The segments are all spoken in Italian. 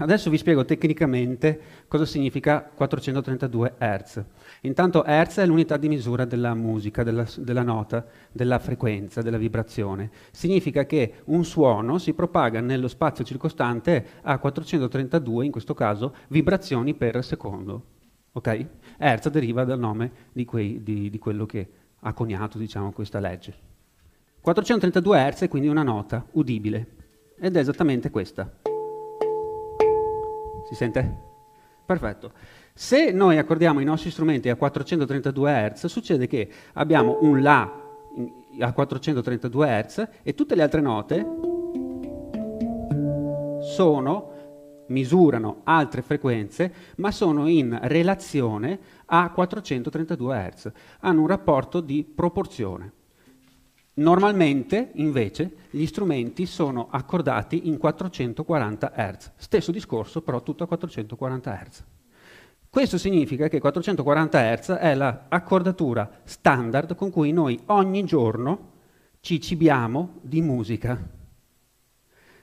Adesso vi spiego tecnicamente cosa significa 432 Hz. Intanto Hz è l'unità di misura della musica, della, della nota, della frequenza, della vibrazione. Significa che un suono si propaga nello spazio circostante a 432, in questo caso, vibrazioni per secondo. Ok? Hertz deriva dal nome di, quei, di, di quello che ha coniato diciamo, questa legge. 432 Hz è quindi una nota udibile ed è esattamente questa. Si sente? Perfetto. Se noi accordiamo i nostri strumenti a 432 Hz, succede che abbiamo un La a 432 Hz e tutte le altre note sono, misurano altre frequenze, ma sono in relazione a 432 Hz, hanno un rapporto di proporzione. Normalmente, invece, gli strumenti sono accordati in 440 Hz. Stesso discorso, però tutto a 440 Hz. Questo significa che 440 Hz è l'accordatura standard con cui noi ogni giorno ci cibiamo di musica.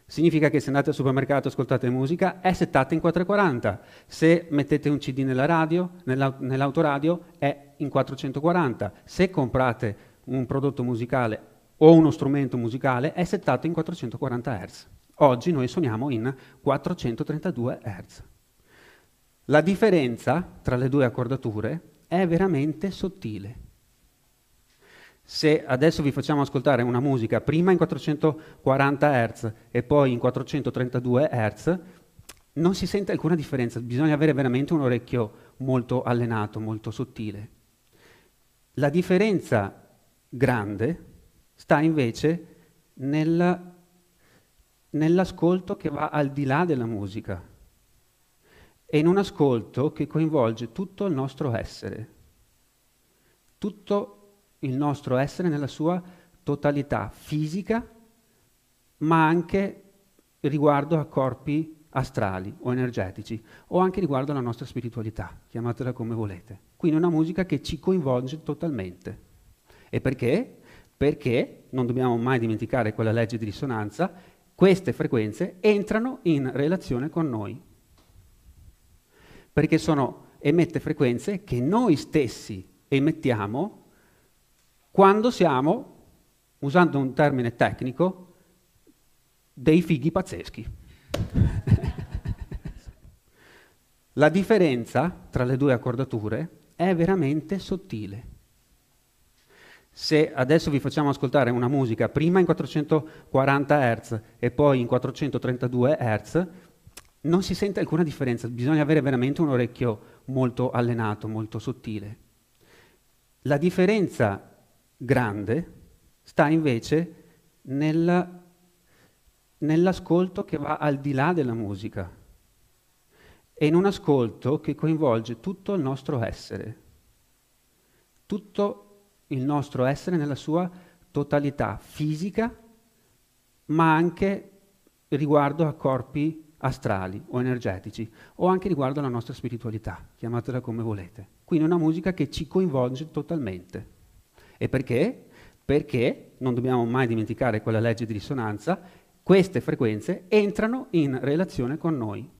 Significa che se andate al supermercato e ascoltate musica è settata in 440, se mettete un CD nella radio, nell'autoradio è in 440, se comprate un prodotto musicale o uno strumento musicale è settato in 440 Hz. Oggi noi suoniamo in 432 Hz. La differenza tra le due accordature è veramente sottile. Se adesso vi facciamo ascoltare una musica prima in 440 Hz e poi in 432 Hz, non si sente alcuna differenza, bisogna avere veramente un orecchio molto allenato, molto sottile. La differenza grande sta invece nella, nell'ascolto che va al di là della musica e in un ascolto che coinvolge tutto il nostro essere, tutto il nostro essere nella sua totalità fisica, ma anche riguardo a corpi astrali o energetici, o anche riguardo alla nostra spiritualità, chiamatela come volete. Quindi una musica che ci coinvolge totalmente. E perché? Perché, non dobbiamo mai dimenticare quella legge di risonanza, queste frequenze entrano in relazione con noi. Perché sono, emette frequenze che noi stessi emettiamo quando siamo, usando un termine tecnico, dei fighi pazzeschi. La differenza tra le due accordature è veramente sottile. Se adesso vi facciamo ascoltare una musica prima in 440 Hz e poi in 432 Hz, non si sente alcuna differenza, bisogna avere veramente un orecchio molto allenato, molto sottile. La differenza grande sta invece nella, nell'ascolto che va al di là della musica e in un ascolto che coinvolge tutto il nostro essere, tutto il nostro essere nella sua totalità fisica, ma anche riguardo a corpi astrali o energetici, o anche riguardo alla nostra spiritualità, chiamatela come volete. Quindi una musica che ci coinvolge totalmente. E perché? Perché, non dobbiamo mai dimenticare quella legge di risonanza, queste frequenze entrano in relazione con noi,